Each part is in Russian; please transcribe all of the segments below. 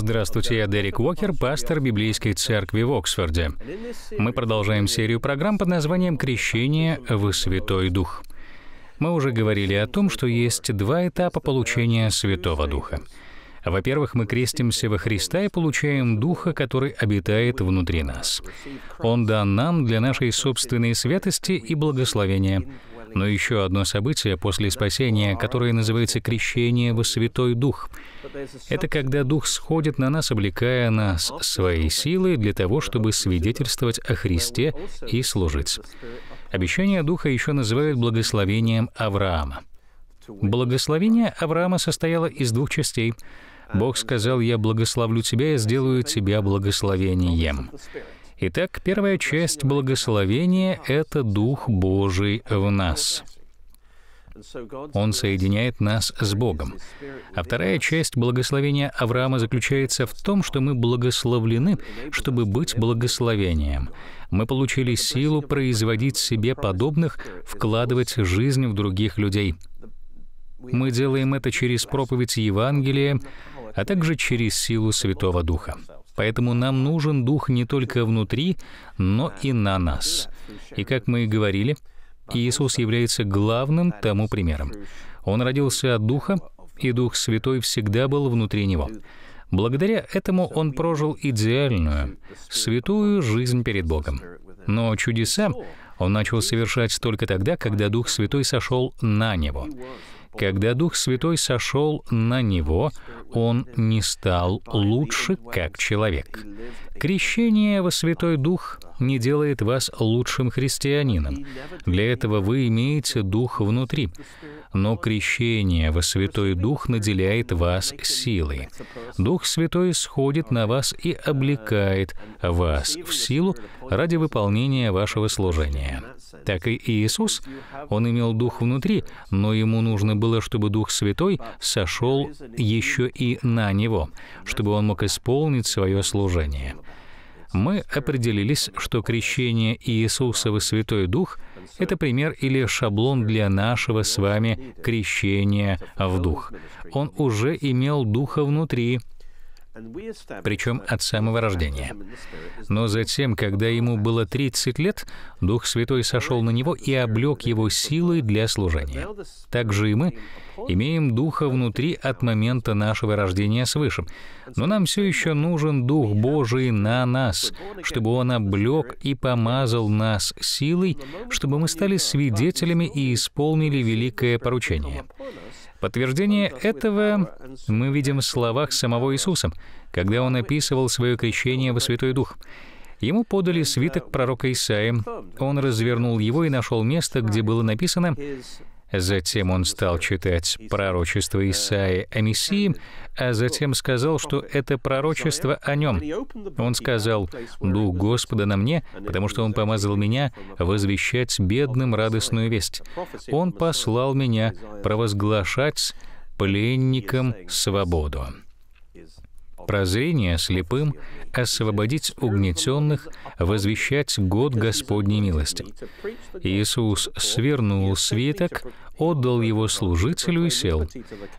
Здравствуйте, я Дерек Уокер, пастор Библейской церкви в Оксфорде. Мы продолжаем серию программ под названием «Крещение в Святой Дух». Мы уже говорили о том, что есть два этапа получения Святого Духа. Во-первых, мы крестимся во Христа и получаем Духа, который обитает внутри нас. Он дан нам для нашей собственной святости и благословения. Но еще одно событие после спасения, которое называется крещение во Святой Дух. Это когда Дух сходит на нас, облекая нас своей силой для того, чтобы свидетельствовать о Христе и служить. Обещание Духа еще называют благословением Авраама. Благословение Авраама состояло из двух частей. Бог сказал, «Я благословлю тебя и сделаю тебя благословением». Итак, первая часть благословения — это Дух Божий в нас. Он соединяет нас с Богом. А вторая часть благословения Авраама заключается в том, что мы благословлены, чтобы быть благословением. Мы получили силу производить себе подобных, вкладывать жизнь в других людей. Мы делаем это через проповедь Евангелия, а также через силу Святого Духа. Поэтому нам нужен Дух не только внутри, но и на нас. И как мы и говорили, Иисус является главным тому примером. Он родился от Духа, и Дух Святой всегда был внутри Него. Благодаря этому Он прожил идеальную, святую жизнь перед Богом. Но чудеса Он начал совершать только тогда, когда Дух Святой сошел на Него. Когда Дух Святой сошел на Него, он не стал лучше как человек. Крещение во Святой Дух не делает вас лучшим христианином. Для этого вы имеете Дух внутри. Но крещение во Святой Дух наделяет вас силой. Дух Святой сходит на вас и облекает вас в силу ради выполнения вашего служения. Так и Иисус, Он имел Дух внутри, но Ему нужно было, чтобы Дух Святой сошел еще и на него, чтобы он мог исполнить свое служение. Мы определились, что крещение Иисуса во Святой Дух — это пример или шаблон для нашего с вами крещения в Дух. Он уже имел Духа внутри, причем от самого рождения. Но затем, когда ему было 30 лет, Дух Святой сошел на него и облег его силой для служения. Также и мы имеем Духа внутри от момента нашего рождения свыше. Но нам все еще нужен Дух Божий на нас, чтобы Он облег и помазал нас силой, чтобы мы стали свидетелями и исполнили великое поручение. Подтверждение этого мы видим в словах самого Иисуса, когда он описывал свое крещение во Святой Дух. Ему подали свиток пророка Исаия. он развернул его и нашел место, где было написано Затем он стал читать пророчество Исаи о Мессии, а затем сказал, что это пророчество о нем. Он сказал, «Дух Господа на мне, потому что Он помазал меня возвещать бедным радостную весть. Он послал меня провозглашать пленникам свободу». Прозрение слепым — освободить угнетенных, возвещать год Господней милости. Иисус свернул свиток, отдал его служителю и сел.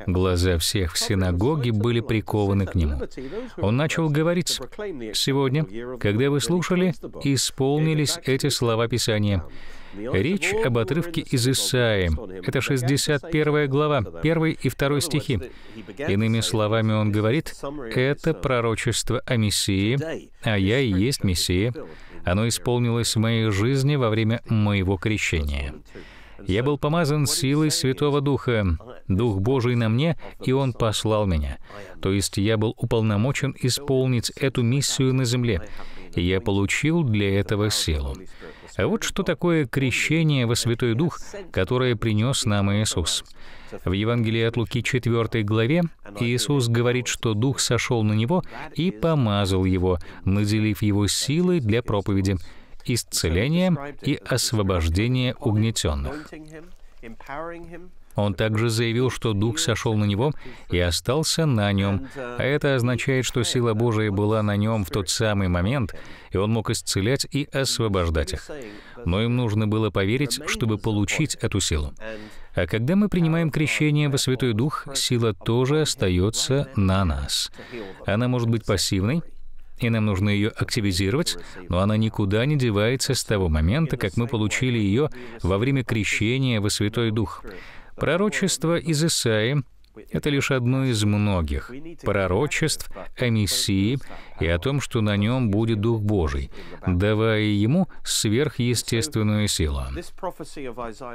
Глаза всех в синагоге были прикованы к нему. Он начал говорить, «Сегодня, когда вы слушали, исполнились эти слова Писания». Речь об отрывке из Исаии. Это 61 глава, 1 и 2 стихи. Иными словами, он говорит, «Это пророчество о Мессии, а я и есть Мессия. Оно исполнилось в моей жизни во время моего крещения». Я был помазан силой Святого Духа. Дух Божий на мне, и Он послал меня. То есть я был уполномочен исполнить эту миссию на земле. И я получил для этого силу. А вот что такое крещение во Святой Дух, которое принес нам Иисус. В Евангелии от Луки 4 главе Иисус говорит, что Дух сошел на Него и помазал Его, наделив Его силой для проповеди исцелением и освобождение угнетенных. Он также заявил, что Дух сошел на него и остался на нем, а это означает, что сила Божия была на нем в тот самый момент, и он мог исцелять и освобождать их. Но им нужно было поверить, чтобы получить эту силу. А когда мы принимаем крещение во Святой Дух, сила тоже остается на нас. Она может быть пассивной, и нам нужно ее активизировать, но она никуда не девается с того момента, как мы получили ее во время крещения во Святой Дух. Пророчество из Исаии — это лишь одно из многих пророчеств о Мессии и о том, что на нем будет Дух Божий, давая ему сверхъестественную силу.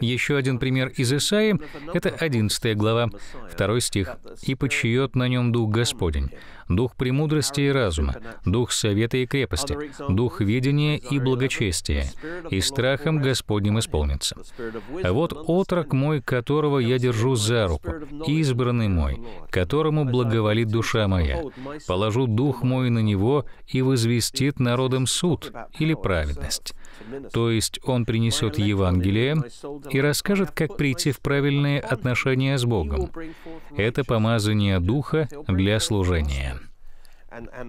Еще один пример из Исаии — это 11 глава, 2 стих. «И почиет на нем Дух Господень, Дух премудрости и разума, Дух совета и крепости, Дух видения и благочестия, и страхом Господним исполнится. А вот отрок мой, которого я держу за руку, избранный мой, которому благоволит душа моя, положу Дух мой на него, него и возвестит народом суд или праведность. То есть он принесет Евангелие и расскажет, как прийти в правильные отношения с Богом. Это помазание Духа для служения.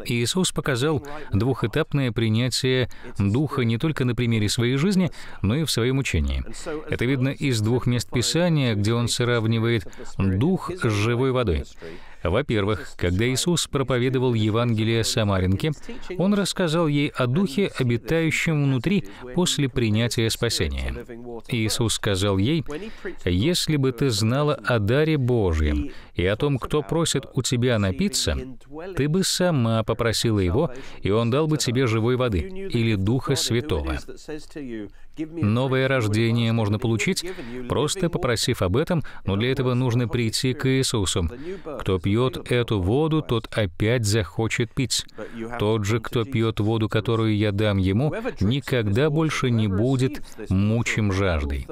Иисус показал двухэтапное принятие Духа не только на примере своей жизни, но и в своем учении. Это видно из двух мест Писания, где он сравнивает Дух с живой водой. Во-первых, когда Иисус проповедовал Евангелие Самаринке, Он рассказал ей о Духе, обитающем внутри после принятия спасения. Иисус сказал ей, «Если бы ты знала о даре Божьем и о том, кто просит у тебя напиться, ты бы сама попросила его, и он дал бы тебе живой воды или Духа Святого». Новое рождение можно получить, просто попросив об этом, но для этого нужно прийти к Иисусу. Кто пьет эту воду, тот опять захочет пить. Тот же, кто пьет воду, которую я дам ему, никогда больше не будет мучим жаждой.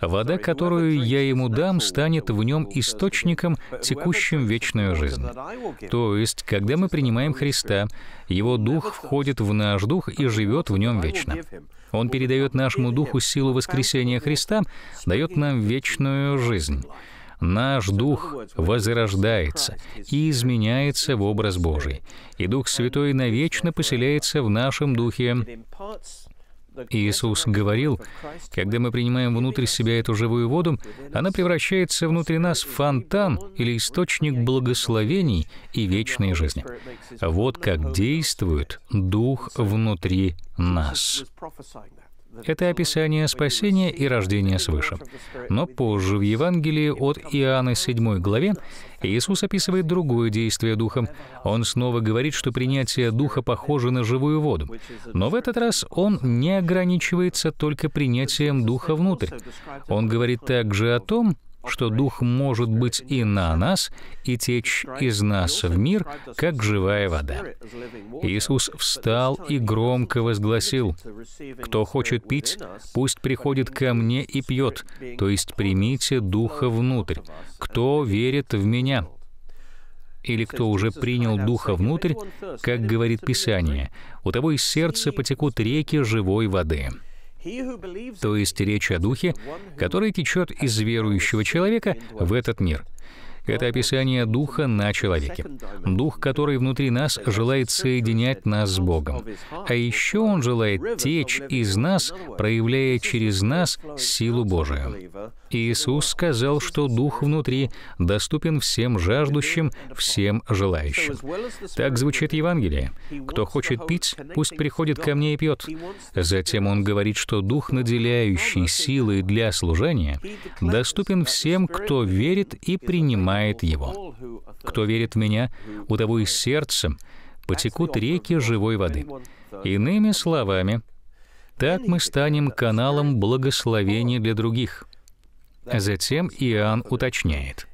Вода, которую я ему дам, станет в нем источником, текущим вечную жизнь. То есть, когда мы принимаем Христа, его дух входит в наш дух и живет в нем вечно. Он передает нашему духу силу воскресения Христа, дает нам вечную жизнь. Наш дух возрождается и изменяется в образ Божий, и Дух Святой навечно поселяется в нашем духе Иисус говорил, когда мы принимаем внутрь себя эту живую воду, она превращается внутри нас в фонтан или источник благословений и вечной жизни. Вот как действует Дух внутри нас. Это описание спасения и рождения свыше. Но позже в Евангелии от Иоанна 7 главе Иисус описывает другое действие Духа. Он снова говорит, что принятие Духа похоже на живую воду. Но в этот раз он не ограничивается только принятием Духа внутрь. Он говорит также о том, что Дух может быть и на нас, и течь из нас в мир, как живая вода. Иисус встал и громко возгласил, «Кто хочет пить, пусть приходит ко мне и пьет, то есть примите Духа внутрь. Кто верит в Меня?» или кто уже принял Духа внутрь, как говорит Писание, у того из сердца потекут реки живой воды. То есть речь о духе, который течет из верующего человека в этот мир. Это описание Духа на человеке. Дух, который внутри нас желает соединять нас с Богом. А еще Он желает течь из нас, проявляя через нас силу Божию. Иисус сказал, что Дух внутри доступен всем жаждущим, всем желающим. Так звучит Евангелие. Кто хочет пить, пусть приходит ко мне и пьет. Затем он говорит, что Дух, наделяющий силы для служения, доступен всем, кто верит и принимает принимает его. Кто верит в меня, у того из сердца потекут реки живой воды. Иными словами, так мы станем каналом благословения для других. Затем Иоанн уточняет —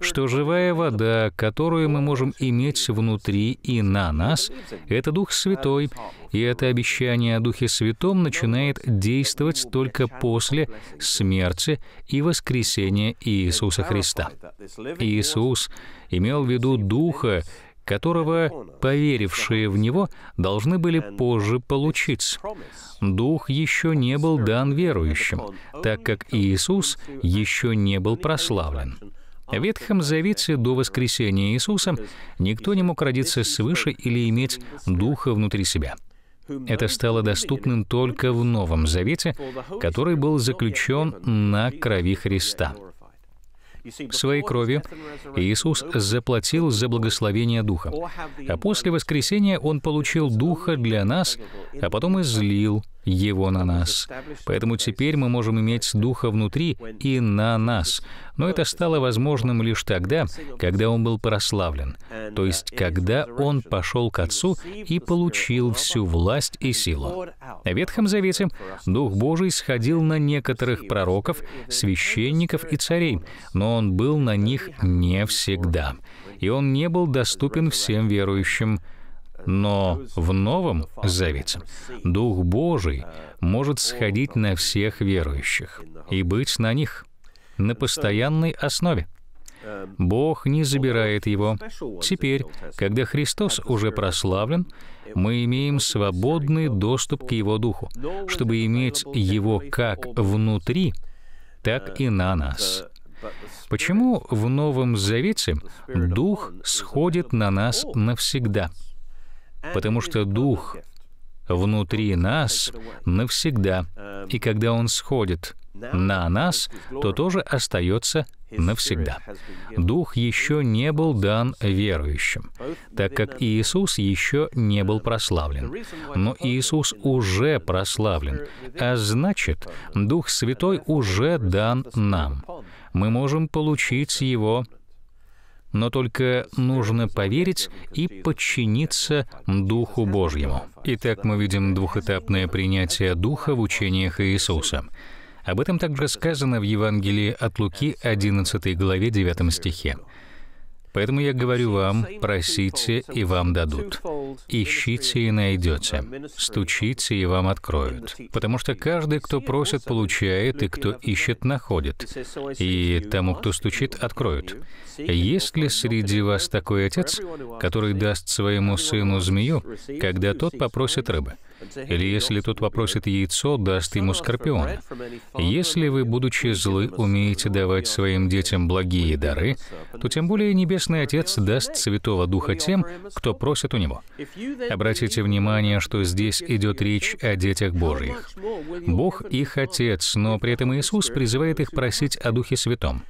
что живая вода, которую мы можем иметь внутри и на нас, это Дух Святой, и это обещание о Духе Святом начинает действовать только после смерти и воскресения Иисуса Христа. Иисус имел в виду Духа, которого поверившие в Него должны были позже получить. Дух еще не был дан верующим, так как Иисус еще не был прославлен. В Ветхом Завете до воскресения Иисуса никто не мог родиться свыше или иметь Духа внутри себя. Это стало доступным только в Новом Завете, который был заключен на крови Христа. Своей кровью Иисус заплатил за благословение Духа. А после воскресения Он получил Духа для нас, а потом излил его на нас. Поэтому теперь мы можем иметь Духа внутри и на нас. Но это стало возможным лишь тогда, когда Он был прославлен, то есть когда Он пошел к Отцу и получил всю власть и силу. В Ветхом Завете Дух Божий сходил на некоторых пророков, священников и царей, но Он был на них не всегда, и Он не был доступен всем верующим. Но в Новом Завете Дух Божий может сходить на всех верующих и быть на них на постоянной основе. Бог не забирает его. Теперь, когда Христос уже прославлен, мы имеем свободный доступ к Его Духу, чтобы иметь Его как внутри, так и на нас. Почему в Новом Завете Дух сходит на нас навсегда? потому что Дух внутри нас навсегда, и когда Он сходит на нас, то тоже остается навсегда. Дух еще не был дан верующим, так как Иисус еще не был прославлен. Но Иисус уже прославлен, а значит, Дух Святой уже дан нам. Мы можем получить Его но только нужно поверить и подчиниться Духу Божьему. Итак, мы видим двухэтапное принятие Духа в учениях Иисуса. Об этом также сказано в Евангелии от Луки 11 главе 9 стихе. Поэтому я говорю вам, просите, и вам дадут. Ищите и найдете. Стучите, и вам откроют. Потому что каждый, кто просит, получает, и кто ищет, находит. И тому, кто стучит, откроют. Есть ли среди вас такой отец, который даст своему сыну змею, когда тот попросит рыбы? Или если тот попросит яйцо, даст ему скорпион. Если вы, будучи злы, умеете давать своим детям благие дары, то тем более Небесный Отец даст Святого Духа тем, кто просит у Него. Обратите внимание, что здесь идет речь о детях Божьих. Бог их Отец, но при этом Иисус призывает их просить о Духе Святом.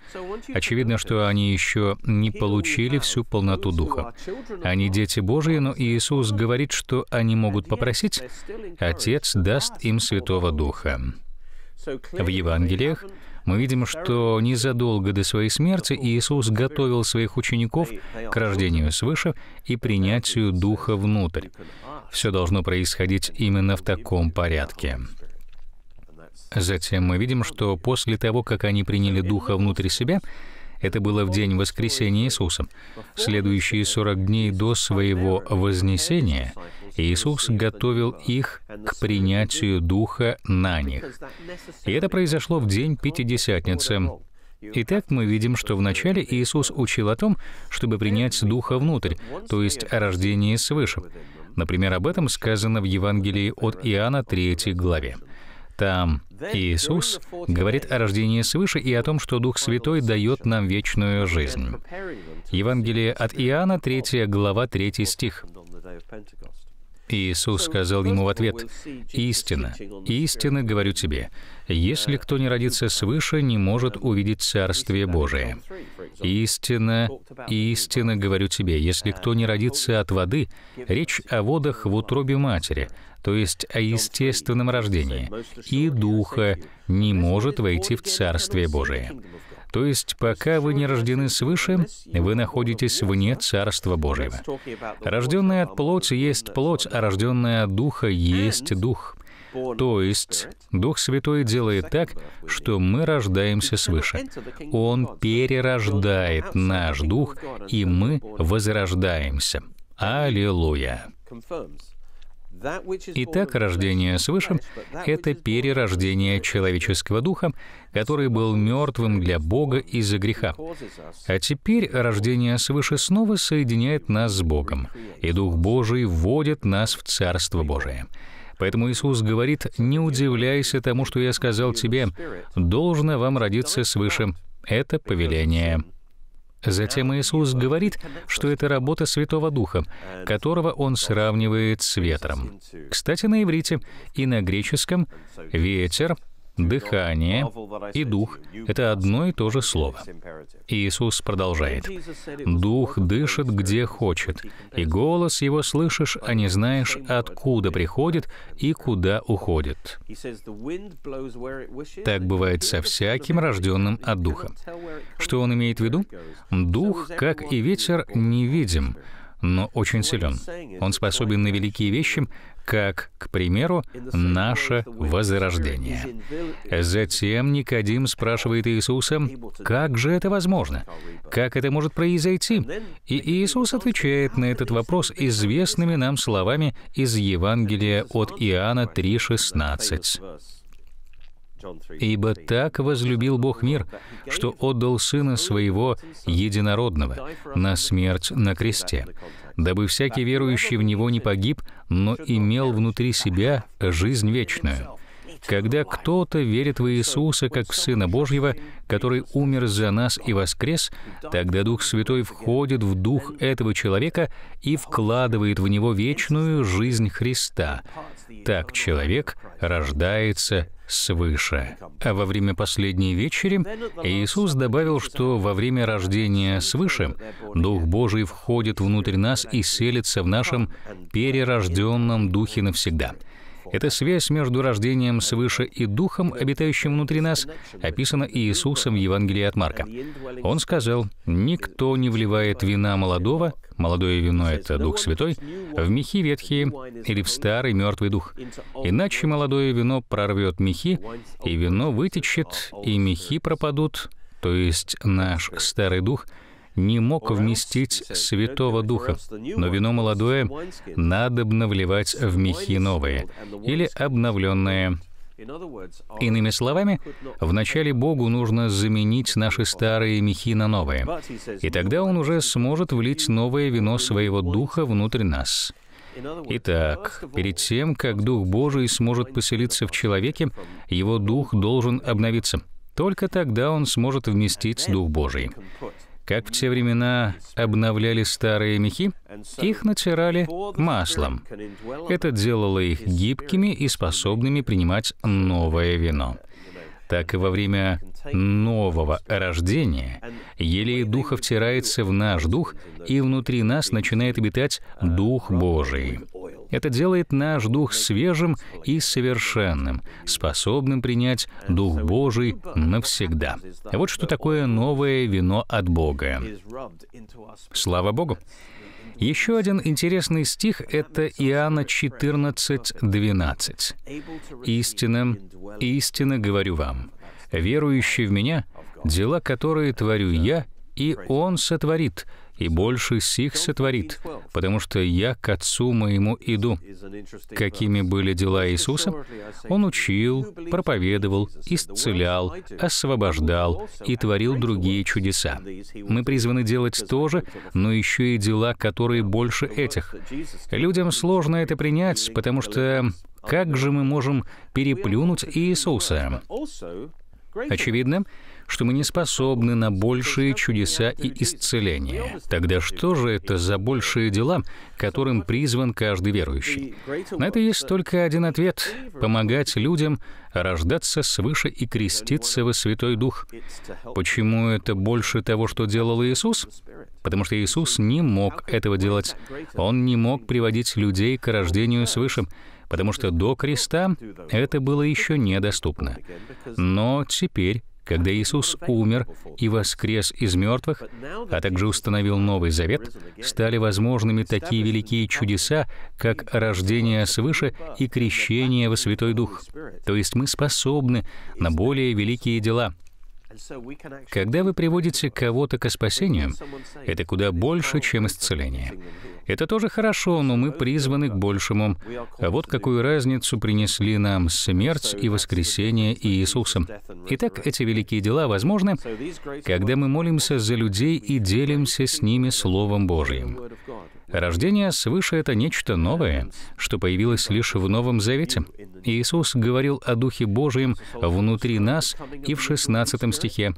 Очевидно, что они еще не получили всю полноту Духа. Они дети Божьи, но Иисус говорит, что они могут попросить, Отец даст им Святого Духа. В Евангелиях мы видим, что незадолго до своей смерти Иисус готовил своих учеников к рождению свыше и принятию Духа внутрь. Все должно происходить именно в таком порядке. Затем мы видим, что после того, как они приняли Духа внутрь себя, это было в день воскресения Иисуса. Следующие 40 дней до своего вознесения Иисус готовил их к принятию Духа на них. И это произошло в день Пятидесятницы. Итак, мы видим, что вначале Иисус учил о том, чтобы принять Духа внутрь, то есть о рождении свыше. Например, об этом сказано в Евангелии от Иоанна 3 главе. Там Иисус говорит о рождении свыше и о том, что Дух Святой дает нам вечную жизнь. Евангелие от Иоанна, 3 глава, 3 стих. Иисус сказал ему в ответ, «Истина, истина, говорю тебе, если кто не родится свыше, не может увидеть Царствие Божие. Истина, истина, говорю тебе, если кто не родится от воды, речь о водах в утробе матери, то есть о естественном рождении, и духа не может войти в Царствие Божие. То есть, пока вы не рождены свыше, вы находитесь вне Царства Божьего. Рожденная от плоти есть плоть, а рожденная от духа есть дух. То есть Дух Святой делает так, что мы рождаемся свыше. Он перерождает наш дух, и мы возрождаемся. Аллилуйя! Итак, рождение свыше — это перерождение человеческого духа, который был мертвым для Бога из-за греха. А теперь рождение свыше снова соединяет нас с Богом, и Дух Божий вводит нас в Царство Божие. Поэтому Иисус говорит, «Не удивляйся тому, что я сказал тебе, должно вам родиться свыше». Это повеление Затем Иисус говорит, что это работа Святого Духа, которого Он сравнивает с ветром. Кстати, на иврите и на греческом «ветер» дыхание и дух — это одно и то же слово. Иисус продолжает. «Дух дышит, где хочет, и голос его слышишь, а не знаешь, откуда приходит и куда уходит». Так бывает со всяким рожденным от Духа. Что он имеет в виду? Дух, как и ветер, невидим, но очень силен. Он способен на великие вещи, как, к примеру, наше возрождение. Затем Никодим спрашивает Иисуса, как же это возможно? Как это может произойти? И Иисус отвечает на этот вопрос известными нам словами из Евангелия от Иоанна 3,16. «Ибо так возлюбил Бог мир, что отдал Сына Своего Единородного на смерть на кресте, дабы всякий верующий в Него не погиб, но имел внутри себя жизнь вечную». Когда кто-то верит в Иисуса как в Сына Божьего, который умер за нас и воскрес, тогда Дух Святой входит в дух этого человека и вкладывает в него вечную жизнь Христа. Так человек рождается свыше. А во время последней вечери Иисус добавил, что во время рождения свыше Дух Божий входит внутрь нас и селится в нашем перерожденном духе навсегда — эта связь между рождением свыше и духом, обитающим внутри нас, описана Иисусом в Евангелии от Марка. Он сказал, «Никто не вливает вина молодого, молодое вино — это Дух Святой, в мехи ветхие или в старый мертвый дух. Иначе молодое вино прорвет мехи, и вино вытечет, и мехи пропадут, то есть наш старый дух — не мог вместить Святого Духа, но вино молодое надо вливать в мехи новые или обновленные. Иными словами, вначале Богу нужно заменить наши старые мехи на новые, и тогда Он уже сможет влить новое вино своего Духа внутрь нас. Итак, перед тем, как Дух Божий сможет поселиться в человеке, его Дух должен обновиться. Только тогда он сможет вместить Дух Божий. Как в те времена обновляли старые мехи, их натирали маслом. Это делало их гибкими и способными принимать новое вино. Так и во время нового рождения елей духа втирается в наш дух, и внутри нас начинает обитать Дух Божий. Это делает наш дух свежим и совершенным, способным принять Дух Божий навсегда. Вот что такое новое вино от Бога. Слава Богу! Еще один интересный стих — это Иоанна 14, 12. «Истина, истинно говорю вам, верующий в Меня, дела, которые творю я, и Он сотворит, и больше сих сотворит, потому что я к Отцу моему иду». Какими были дела Иисуса? Он учил, проповедовал, исцелял, освобождал и творил другие чудеса. Мы призваны делать то же, но еще и дела, которые больше этих. Людям сложно это принять, потому что как же мы можем переплюнуть Иисуса? Очевидно, что мы не способны на большие чудеса и исцеления. Тогда что же это за большие дела, которым призван каждый верующий? На это есть только один ответ — помогать людям рождаться свыше и креститься во Святой Дух. Почему это больше того, что делал Иисус? Потому что Иисус не мог этого делать. Он не мог приводить людей к рождению свыше, потому что до креста это было еще недоступно. Но теперь когда Иисус умер и воскрес из мертвых, а также установил Новый Завет, стали возможными такие великие чудеса, как рождение свыше и крещение во Святой Дух. То есть мы способны на более великие дела. Когда вы приводите кого-то к спасению, это куда больше, чем исцеление. Это тоже хорошо, но мы призваны к большему. А вот какую разницу принесли нам смерть и воскресение Иисуса. Итак, эти великие дела возможны, когда мы молимся за людей и делимся с ними Словом Божьим. Рождение свыше — это нечто новое, что появилось лишь в Новом Завете. Иисус говорил о Духе Божьем внутри нас и в 16 стихе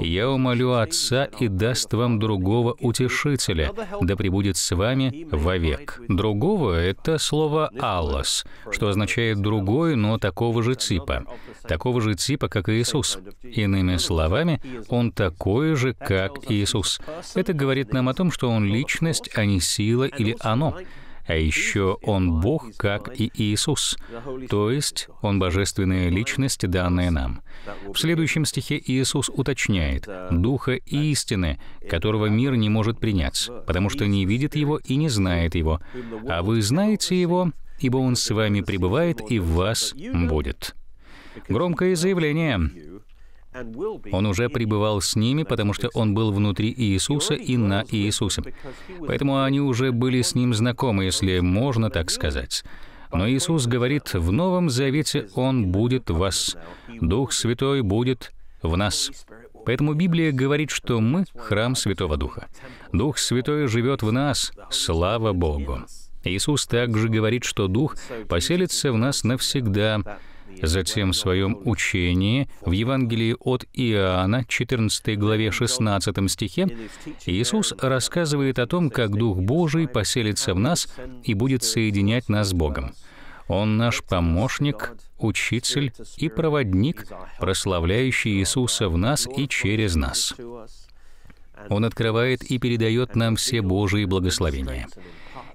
«Я умолю Отца и даст вам другого утешителя, да пребудет с вами вовек». Другого — это слово «аллос», что означает «другой», но такого же типа. Такого же типа, как Иисус. Иными словами, он такой же, как Иисус. Это говорит нам о том, что он личность, а не сила сила или оно. А еще Он Бог, как и Иисус, то есть Он божественная личность, данная нам. В следующем стихе Иисус уточняет «Духа истины, которого мир не может принять, потому что не видит Его и не знает Его. А вы знаете Его, ибо Он с вами пребывает и в вас будет». Громкое заявление. Он уже пребывал с ними, потому что он был внутри Иисуса и на Иисусе. Поэтому они уже были с ним знакомы, если можно так сказать. Но Иисус говорит, в Новом Завете Он будет в вас, Дух Святой будет в нас. Поэтому Библия говорит, что мы — храм Святого Духа. Дух Святой живет в нас, слава Богу. Иисус также говорит, что Дух поселится в нас навсегда, Затем в своем учении в Евангелии от Иоанна, 14 главе 16 стихе, Иисус рассказывает о том, как Дух Божий поселится в нас и будет соединять нас с Богом. Он наш помощник, учитель и проводник, прославляющий Иисуса в нас и через нас. Он открывает и передает нам все Божие благословения.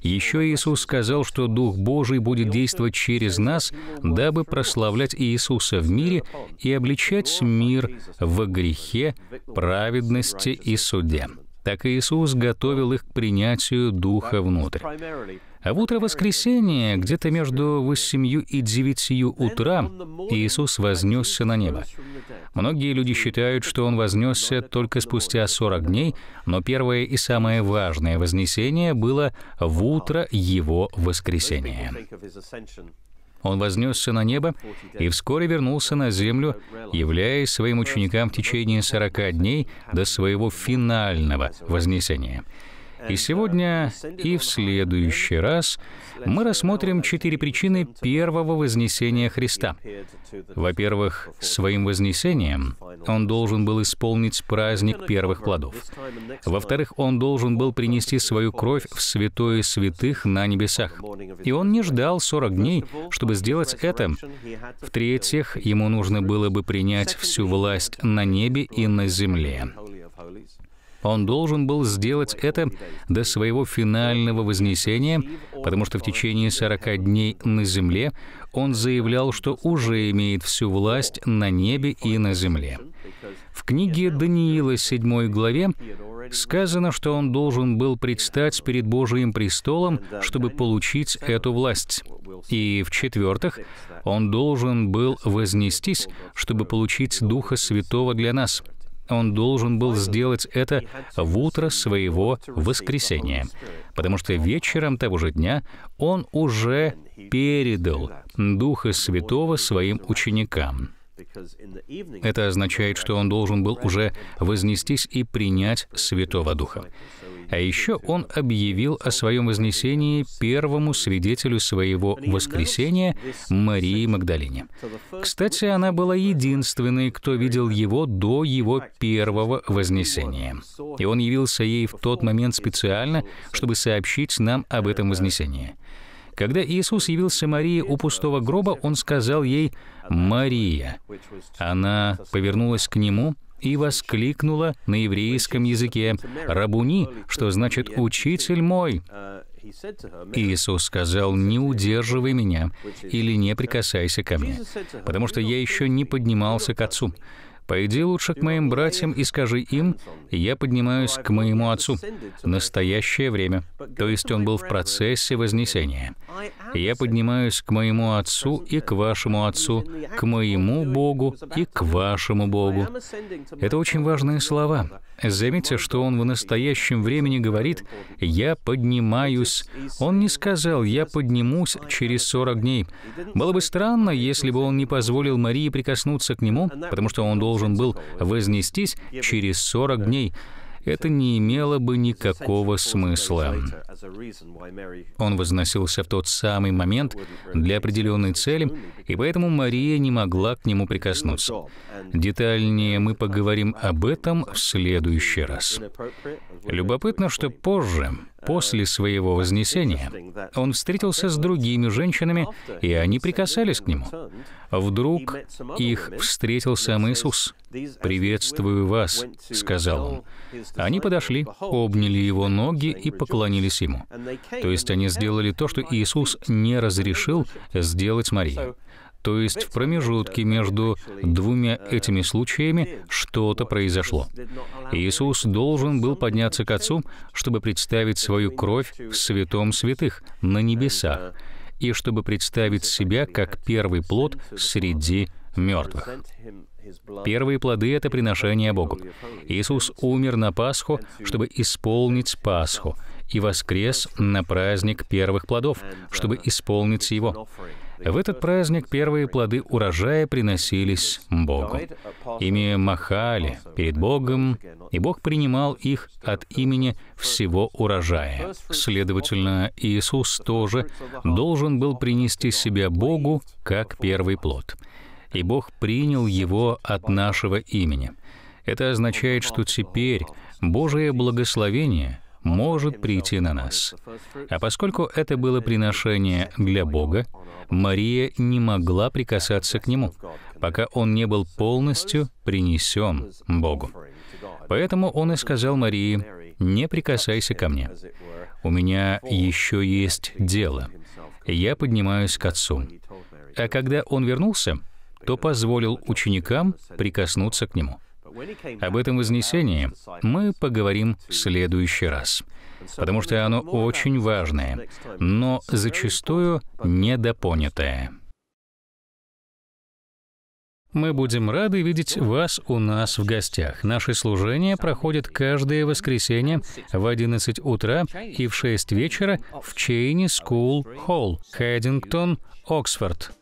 Еще Иисус сказал, что Дух Божий будет действовать через нас, дабы прославлять Иисуса в мире и обличать мир в грехе, праведности и суде. Так Иисус готовил их к принятию Духа внутрь. А в утро воскресения, где-то между восемью и девятью утра, Иисус вознесся на небо. Многие люди считают, что Он вознесся только спустя 40 дней, но первое и самое важное вознесение было в утро Его воскресения. Он вознесся на небо и вскоре вернулся на землю, являясь своим ученикам в течение 40 дней до своего финального вознесения — и сегодня и в следующий раз мы рассмотрим четыре причины первого вознесения Христа. Во-первых, своим вознесением он должен был исполнить праздник первых плодов. Во-вторых, он должен был принести свою кровь в святое святых на небесах. И он не ждал 40 дней, чтобы сделать это. В-третьих, ему нужно было бы принять всю власть на небе и на земле. Он должен был сделать это до своего финального вознесения, потому что в течение 40 дней на земле он заявлял, что уже имеет всю власть на небе и на земле. В книге Даниила 7 главе сказано, что он должен был предстать перед Божиим престолом, чтобы получить эту власть. И в-четвертых, он должен был вознестись, чтобы получить Духа Святого для нас — он должен был сделать это в утро своего воскресения, потому что вечером того же дня он уже передал Духа Святого своим ученикам. Это означает, что он должен был уже вознестись и принять Святого Духа. А еще Он объявил о своем вознесении первому свидетелю своего воскресения Марии Магдалине. Кстати, она была единственной, кто видел его до его первого вознесения. И Он явился ей в тот момент специально, чтобы сообщить нам об этом вознесении. Когда Иисус явился Марии у пустого гроба, Он сказал ей «Мария». Она повернулась к Нему — и воскликнула на еврейском языке «Рабуни», что значит «учитель мой». Иисус сказал, «Не удерживай меня или не прикасайся ко мне, потому что я еще не поднимался к Отцу». Пойди лучше к моим братьям и скажи им, я поднимаюсь к моему отцу. Настоящее время. То есть он был в процессе вознесения. Я поднимаюсь к моему отцу и к вашему отцу, к моему Богу и к вашему Богу. Это очень важные слова. Заметьте, что он в настоящем времени говорит «я поднимаюсь». Он не сказал «я поднимусь через 40 дней». Было бы странно, если бы он не позволил Марии прикоснуться к нему, потому что он должен был вознестись через 40 дней это не имело бы никакого смысла. Он возносился в тот самый момент для определенной цели, и поэтому Мария не могла к нему прикоснуться. Детальнее мы поговорим об этом в следующий раз. Любопытно, что позже После своего вознесения он встретился с другими женщинами, и они прикасались к нему. Вдруг их встретил сам Иисус. «Приветствую вас», — сказал он. Они подошли, обняли его ноги и поклонились ему. То есть они сделали то, что Иисус не разрешил сделать Марии. То есть в промежутке между двумя этими случаями что-то произошло. Иисус должен был подняться к Отцу, чтобы представить свою кровь в святом святых на небесах, и чтобы представить себя как первый плод среди мертвых. Первые плоды — это приношение Богу. Иисус умер на Пасху, чтобы исполнить Пасху, и воскрес на праздник первых плодов, чтобы исполнить его. В этот праздник первые плоды урожая приносились Богу. Ими махали перед Богом, и Бог принимал их от имени всего урожая. Следовательно, Иисус тоже должен был принести себя Богу как первый плод. И Бог принял его от нашего имени. Это означает, что теперь Божие благословение — может прийти на нас. А поскольку это было приношение для Бога, Мария не могла прикасаться к нему, пока он не был полностью принесен Богу. Поэтому он и сказал Марии, «Не прикасайся ко мне. У меня еще есть дело. Я поднимаюсь к отцу». А когда он вернулся, то позволил ученикам прикоснуться к нему. Об этом Вознесении мы поговорим в следующий раз, потому что оно очень важное, но зачастую недопонятое. Мы будем рады видеть вас у нас в гостях. Наши служения проходят каждое воскресенье в 11 утра и в 6 вечера в Чейни School Холл, Хэддингтон, Оксфорд.